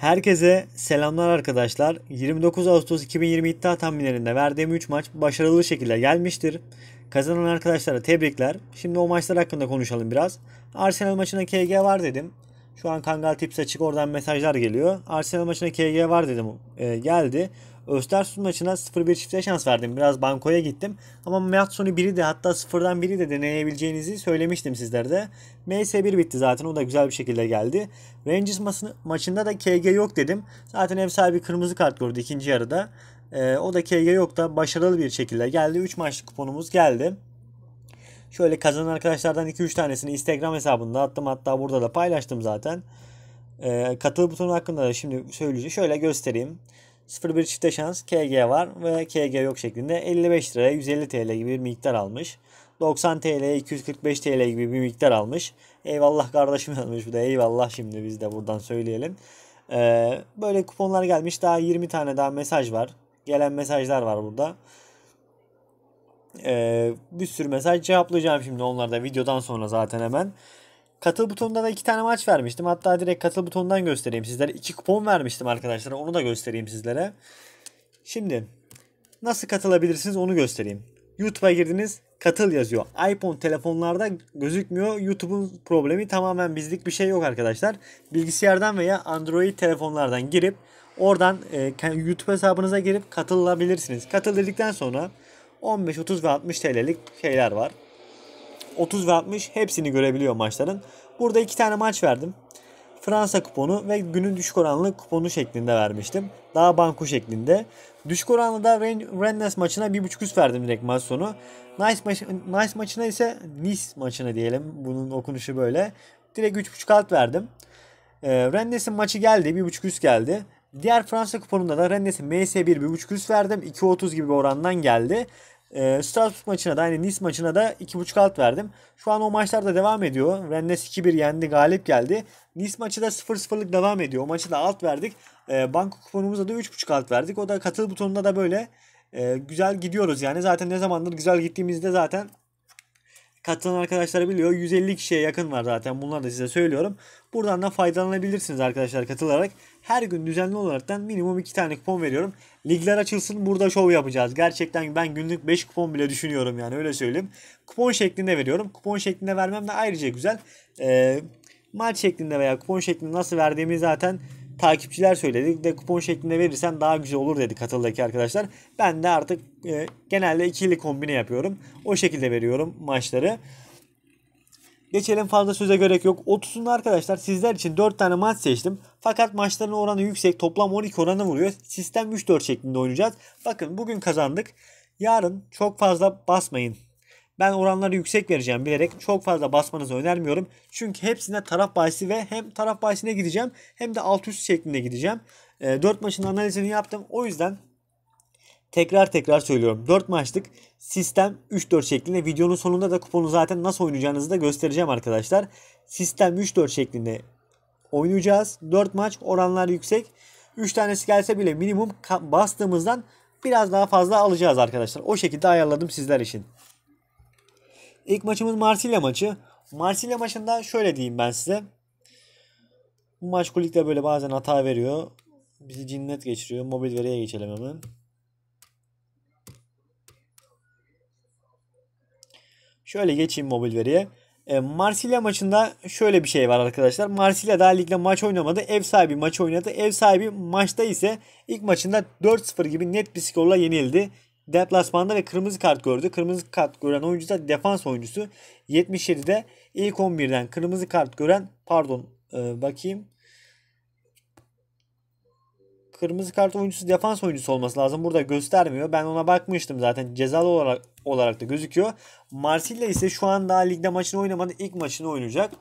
Herkese selamlar arkadaşlar. 29 Ağustos 2020 iddia tahminlerinde verdiğim 3 maç başarılı şekilde gelmiştir. Kazanan arkadaşlara tebrikler. Şimdi o maçlar hakkında konuşalım biraz. Arsenal maçına KG var dedim. Şu an Kangal Tips açık oradan mesajlar geliyor. Arsenal maçına KG var dedim. E, geldi. Östersund maçına 0-1 çifte şans verdim. Biraz bankoya gittim. Ama maç biri de hatta sıfırdan biri de deneyebileceğinizi söylemiştim sizlere de. MS1 bitti zaten. O da güzel bir şekilde geldi. Rangers maçında da KG yok dedim. Zaten ev sahibi kırmızı kart gördü ikinci yarıda. E, o da KG yok da başarılı bir şekilde geldi. 3 maçlık kuponumuz geldi. Şöyle kazanan arkadaşlardan 2-3 tanesini Instagram hesabında attım. Hatta burada da paylaştım zaten. E, katıl butonu hakkında da şimdi söyleyeceğim. Şöyle göstereyim. 0-1 çifte şans KG var ve KG yok şeklinde 55 liraya 150 TL gibi bir miktar almış. 90 TL 245 TL gibi bir miktar almış. Eyvallah kardeşim yazmış bu da eyvallah şimdi biz de buradan söyleyelim. Ee, böyle kuponlar gelmiş daha 20 tane daha mesaj var. Gelen mesajlar var burada. Ee, bir sürü mesaj cevaplayacağım şimdi onlarda videodan sonra zaten hemen. Katıl butonunda da iki tane maç vermiştim. Hatta direkt katıl butonundan göstereyim sizlere. İki kupon vermiştim arkadaşlar. Onu da göstereyim sizlere. Şimdi nasıl katılabilirsiniz onu göstereyim. YouTube'a girdiniz katıl yazıyor. iPhone telefonlarda gözükmüyor. YouTube'un problemi tamamen bizlik bir şey yok arkadaşlar. Bilgisayardan veya Android telefonlardan girip oradan e, YouTube hesabınıza girip katılabilirsiniz. Katıl dedikten sonra 15, 30 ve 60 TL'lik şeyler var. 30 ve 60 hepsini görebiliyor maçların. Burada iki tane maç verdim. Fransa kuponu ve günün düşük oranlı kuponu şeklinde vermiştim. Daha banko şeklinde. Düşük oranlı da Rennes maçına 1.5 üst verdim direkt maç sonu. Nice, maç, nice maçına ise Nice maçına diyelim. Bunun okunuşu böyle. Direkt 3.5 alt verdim. E, Rennes'in maçı geldi. 1.5 üst geldi. Diğer Fransa kuponunda da Rennes'in MS1 1.5 üst verdim. 2.30 gibi bir orandan geldi. E, Strasbourg maçına da hani Nice maçına da 2.5 alt verdim. Şu an o maçlar da devam ediyor. Rennes 2-1 yendi galip geldi. Nice maçı da 0-0'lık devam ediyor. O maçı da alt verdik. E, ee, banka kuponumuza da 3.5 alt verdik. O da katıl butonunda da böyle e, güzel gidiyoruz yani. Zaten ne zamandır güzel gittiğimizde zaten Katılan arkadaşlar biliyor. 150 kişiye yakın var zaten. Bunları da size söylüyorum. Buradan da faydalanabilirsiniz arkadaşlar katılarak. Her gün düzenli olaraktan minimum 2 tane kupon veriyorum. Ligler açılsın burada şov yapacağız. Gerçekten ben günlük 5 kupon bile düşünüyorum yani öyle söyleyeyim. Kupon şeklinde veriyorum. Kupon şeklinde vermem de ayrıca güzel. Ee, maç şeklinde veya kupon şeklinde nasıl verdiğimi zaten takipçiler söyledi de kupon şeklinde verirsen daha güzel olur dedi katıldaki arkadaşlar. Ben de artık e, genelde ikili kombine yapıyorum. O şekilde veriyorum maçları. Geçelim fazla söze gerek yok. 30'unda arkadaşlar sizler için 4 tane maç seçtim. Fakat maçların oranı yüksek. Toplam 12 oranı vuruyor. Sistem 3-4 şeklinde oynayacağız. Bakın bugün kazandık. Yarın çok fazla basmayın ben oranları yüksek vereceğim bilerek çok fazla basmanızı önermiyorum. Çünkü hepsine taraf bahisi ve hem taraf bahisine gideceğim hem de alt üst şeklinde gideceğim. E, ee, 4 maçın analizini yaptım. O yüzden tekrar tekrar söylüyorum. 4 maçlık sistem 3-4 şeklinde. Videonun sonunda da kuponu zaten nasıl oynayacağınızı da göstereceğim arkadaşlar. Sistem 3-4 şeklinde oynayacağız. 4 maç oranlar yüksek. 3 tanesi gelse bile minimum bastığımızdan biraz daha fazla alacağız arkadaşlar. O şekilde ayarladım sizler için. İlk maçımız Marsilya maçı. Marsilya maçında şöyle diyeyim ben size. Bu maç kulikte böyle bazen hata veriyor. Bizi cinnet geçiriyor. Mobil veriye geçelim hemen. Şöyle geçeyim mobil veriye. E, Marsilya maçında şöyle bir şey var arkadaşlar. Marsilya daha ligde maç oynamadı. Ev sahibi maçı oynadı. Ev sahibi maçta ise ilk maçında 4-0 gibi net bir skorla yenildi deplasmanda ve kırmızı kart gördü. Kırmızı kart gören oyuncu da defans oyuncusu. 77'de ilk 11'den kırmızı kart gören pardon e, bakayım. Kırmızı kart oyuncusu defans oyuncusu olması lazım. Burada göstermiyor. Ben ona bakmıştım zaten. Cezalı olarak olarak da gözüküyor. Marsilya ise şu an daha ligde maçını oynamadı. ilk maçını oynayacak.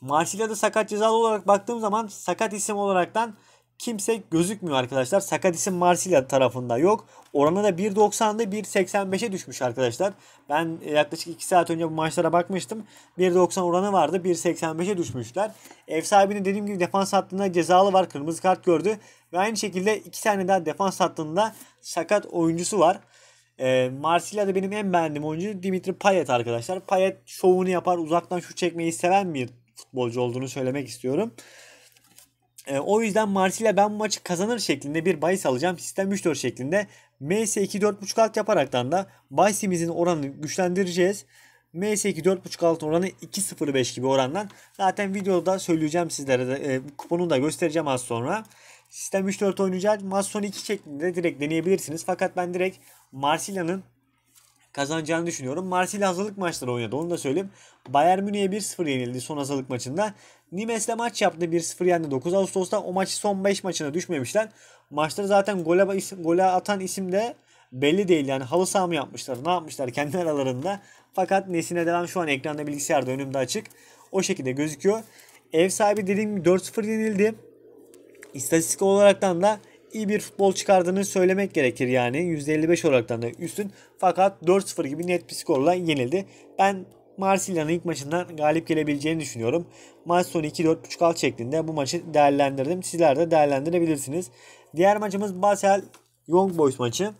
Marsilya'da sakat cezalı olarak baktığım zaman sakat isim olaraktan kimse gözükmüyor arkadaşlar. Sakadis'in Marsilya tarafında yok. Oranı da 1.90'da 1.85'e düşmüş arkadaşlar. Ben yaklaşık 2 saat önce bu maçlara bakmıştım. 1.90 oranı vardı. 1.85'e düşmüşler. Ev sahibinin dediğim gibi defans hattında cezalı var. Kırmızı kart gördü. Ve aynı şekilde 2 tane daha defans hattında sakat oyuncusu var. E, Marsilya'da benim en beğendiğim oyuncu Dimitri Payet arkadaşlar. Payet şovunu yapar. Uzaktan şu çekmeyi seven bir futbolcu olduğunu söylemek istiyorum. E, o yüzden Marsilya ben bu maçı kazanır şeklinde bir bahis alacağım. Sistem 3-4 şeklinde. MS 2-4.5 alt yaparaktan da bahisimizin oranını güçlendireceğiz. MS2 4.5 altın oranı 2.05 gibi orandan. Zaten videoda söyleyeceğim sizlere de e, kuponu da göstereceğim az sonra. Sistem 3-4 oynayacağız. Maç sonu 2 şeklinde direkt deneyebilirsiniz. Fakat ben direkt Marsilya'nın kazanacağını düşünüyorum. Marsilya hazırlık maçları oynadı onu da söyleyeyim. Bayern Münih'e 1-0 yenildi son hazırlık maçında. Nimes'le maç yaptı 1-0 yendi. 9 Ağustos'ta o maçı son 5 maçına düşmemişler. Maçları zaten gole, isim, gole atan isim de belli değil. Yani halı saha mı yapmışlar ne yapmışlar kendi aralarında. Fakat Nesine devam şu an ekranda bilgisayarda önümde açık. O şekilde gözüküyor. Ev sahibi dediğim gibi 4-0 yenildi. İstatistik olaraktan da iyi bir futbol çıkardığını söylemek gerekir yani. %55 olaraktan da üstün. Fakat 4-0 gibi net bir skorla yenildi. Ben Marsilya'nın ilk maçından galip gelebileceğini düşünüyorum. Maç sonu 2-4.5 4 alt şeklinde bu maçı değerlendirdim. Sizler de değerlendirebilirsiniz. Diğer maçımız Basel Young Boys maçı.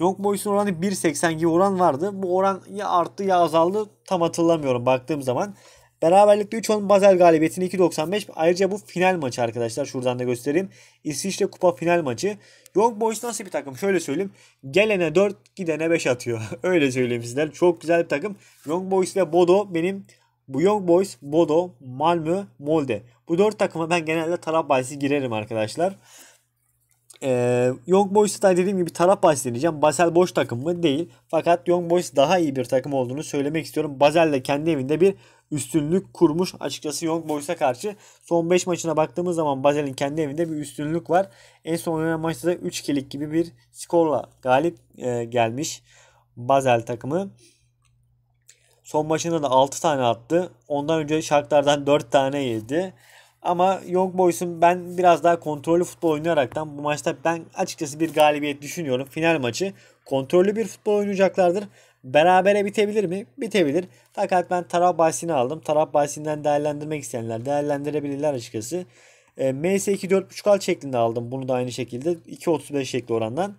Young Boys'un oranı 1.80 gibi oran vardı. Bu oran ya arttı ya azaldı tam hatırlamıyorum baktığım zaman. Beraberlikte 3 10 Basel galibiyetini 2.95. Ayrıca bu final maçı arkadaşlar. Şuradan da göstereyim. İsviçre Kupa final maçı. Young Boys nasıl bir takım? Şöyle söyleyeyim. Gelene 4, gidene 5 atıyor. Öyle söyleyeyim sizler. Çok güzel bir takım. Young Boys ve Bodo benim bu Young Boys, Bodo, Malmö, Molde. Bu dört takıma ben genelde taraf bahsi girerim arkadaşlar. Ee, Young Boys'ta dediğim gibi taraf bahsedeceğim. Basel boş takım mı? Değil. Fakat Young Boys daha iyi bir takım olduğunu söylemek istiyorum. Basel de kendi evinde bir üstünlük kurmuş açıkçası Young Boys'a karşı. Son 5 maçına baktığımız zaman Basel'in kendi evinde bir üstünlük var. En son oynanan maçta da 3 kelik gibi bir skorla galip e, gelmiş Basel takımı. Son maçında da 6 tane attı. Ondan önce şaklardan 4 tane yedi. Ama Young Boys'un ben biraz daha kontrollü futbol oynayaraktan bu maçta ben açıkçası bir galibiyet düşünüyorum. Final maçı kontrollü bir futbol oynayacaklardır. Berabere bitebilir mi? Bitebilir. Fakat ben taraf bahsini aldım. Taraf bahsinden değerlendirmek isteyenler değerlendirebilirler açıkçası. E, MS 2 4.5 al şeklinde aldım. Bunu da aynı şekilde 2.35 şekli orandan.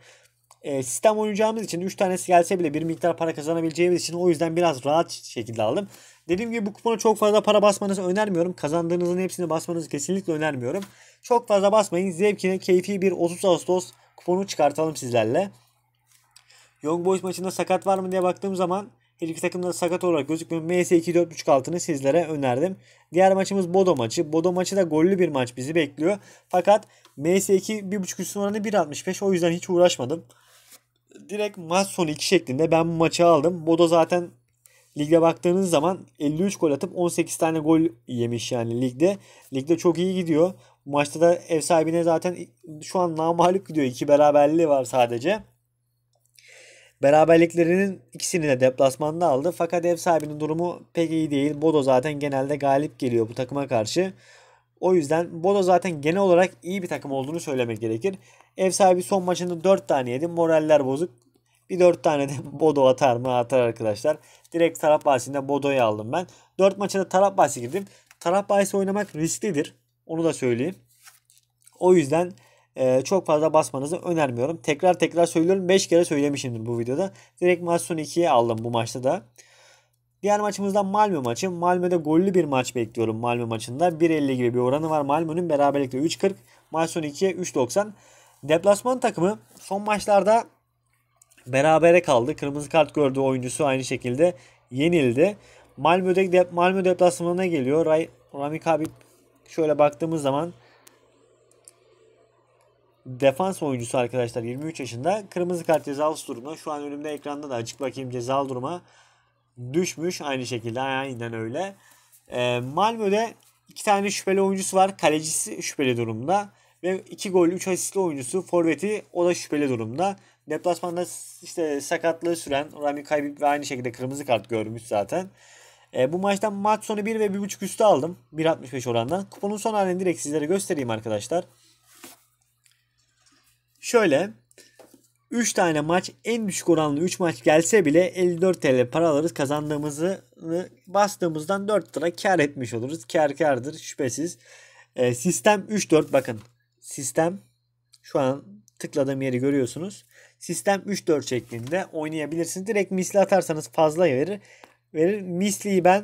E, sistem oynayacağımız için 3 tanesi gelse bile bir miktar para kazanabileceğimiz için o yüzden biraz rahat şekilde aldım. Dediğim gibi bu kupona çok fazla para basmanızı önermiyorum. Kazandığınızın hepsini basmanızı kesinlikle önermiyorum. Çok fazla basmayın. Zevkine keyfi bir 30 Ağustos kuponu çıkartalım sizlerle. Young Boys maçında sakat var mı diye baktığım zaman her iki takımda sakat olarak gözükmüyor. MS 2-4.5 altını sizlere önerdim. Diğer maçımız Bodo maçı. Bodo maçı da gollü bir maç bizi bekliyor. Fakat MS 2 1.5 üstün oranı 1.65 o yüzden hiç uğraşmadım. Direkt maç sonu 2 şeklinde ben bu maçı aldım. Bodo zaten Ligde baktığınız zaman 53 gol atıp 18 tane gol yemiş yani ligde. Ligde çok iyi gidiyor. Maçta da ev sahibine zaten şu an namalık gidiyor. İki beraberliği var sadece. Beraberliklerinin ikisini de deplasmanda aldı. Fakat ev sahibinin durumu pek iyi değil. Bodo zaten genelde galip geliyor bu takıma karşı. O yüzden Bodo zaten genel olarak iyi bir takım olduğunu söylemek gerekir. Ev sahibi son maçında 4 tane yedi. Moraller bozuk. Bir 4 tane de Bodo atar mı atar arkadaşlar. Direkt taraf bahsinde Bodo'yu aldım ben. 4 maçına taraf bahsi girdim. Taraf bahsi oynamak risklidir. Onu da söyleyeyim. O yüzden e, çok fazla basmanızı önermiyorum. Tekrar tekrar söylüyorum. 5 kere söylemişimdir bu videoda. Direkt Mason sonu 2'ye aldım bu maçta da. Diğer maçımızdan Malmö maçı. Malmö'de gollü bir maç bekliyorum Malmö maçında. 1.50 gibi bir oranı var Malmö'nün. Beraberlikle 3.40. Mason 2'ye 3.90. Deplasman takımı son maçlarda berabere kaldı. Kırmızı kart gördü oyuncusu aynı şekilde yenildi. Malmö'de de, Malmö deplasmanına geliyor. Ray, Rami Kabik şöyle baktığımız zaman defans oyuncusu arkadaşlar 23 yaşında. Kırmızı kart cezalı durumda. Şu an önümde ekranda da açık bakayım cezalı duruma düşmüş. Aynı şekilde aynen öyle. E, Malmö'de iki tane şüpheli oyuncusu var. Kalecisi şüpheli durumda. Ve 2 gol 3 asistli oyuncusu forveti o da şüpheli durumda. Deplasmanda işte sakatlığı süren Rami Kaybip ve aynı şekilde kırmızı kart görmüş zaten. E, bu maçtan maç sonu 1 ve 1.5 üstü aldım. 1.65 orandan. Kuponun son halini direkt sizlere göstereyim arkadaşlar. Şöyle 3 tane maç en düşük oranlı 3 maç gelse bile 54 TL para alırız. Kazandığımızı bastığımızdan 4 lira kar etmiş oluruz. Kar kardır şüphesiz. E, sistem 3-4 bakın. Sistem şu an tıkladığım yeri görüyorsunuz. Sistem 3-4 şeklinde oynayabilirsiniz. Direkt misli atarsanız fazla verir. Verir. Misliyi ben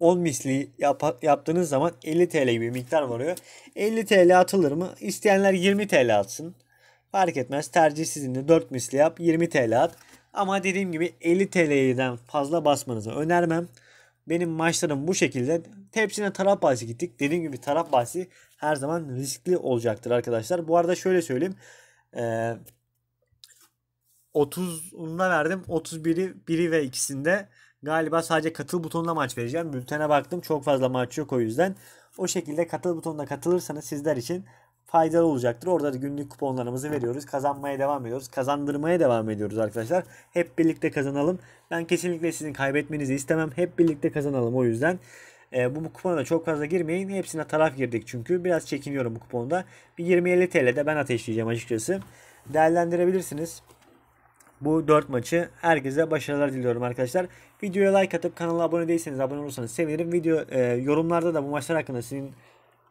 10 misli yap yaptığınız zaman 50 TL gibi bir miktar varıyor. 50 TL atılır mı? İsteyenler 20 TL atsın. Fark etmez. Tercih sizinle 4 misli yap 20 TL at. Ama dediğim gibi 50 TL'den fazla basmanızı önermem. Benim maçlarım bu şekilde. Tepsine taraf bahsi gittik. Dediğim gibi taraf bahsi her zaman riskli olacaktır arkadaşlar. Bu arada şöyle söyleyeyim. Ee, 30'unda verdim. 31'i 1'i ve ikisinde galiba sadece katıl butonuna maç vereceğim. Bültene baktım çok fazla maç yok o yüzden. O şekilde katıl butonuna katılırsanız sizler için faydalı olacaktır. Orada da günlük kuponlarımızı veriyoruz. Kazanmaya devam ediyoruz. Kazandırmaya devam ediyoruz arkadaşlar. Hep birlikte kazanalım. Ben kesinlikle sizin kaybetmenizi istemem. Hep birlikte kazanalım o yüzden. E, bu kupona da çok fazla girmeyin. Hepsine taraf girdik çünkü. Biraz çekiniyorum bu kuponda. Bir 20-50 TL'de ben ateşleyeceğim açıkçası. Değerlendirebilirsiniz. Bu 4 maçı herkese başarılar diliyorum arkadaşlar. Videoya like atıp kanala abone değilseniz abone olursanız sevinirim. Video e, yorumlarda da bu maçlar hakkında sizin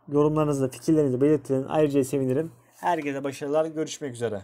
Yorumlarınızı, fikirlerinizi, belirtilen ayrıca sevinirim. Herkese başarılar. Görüşmek üzere.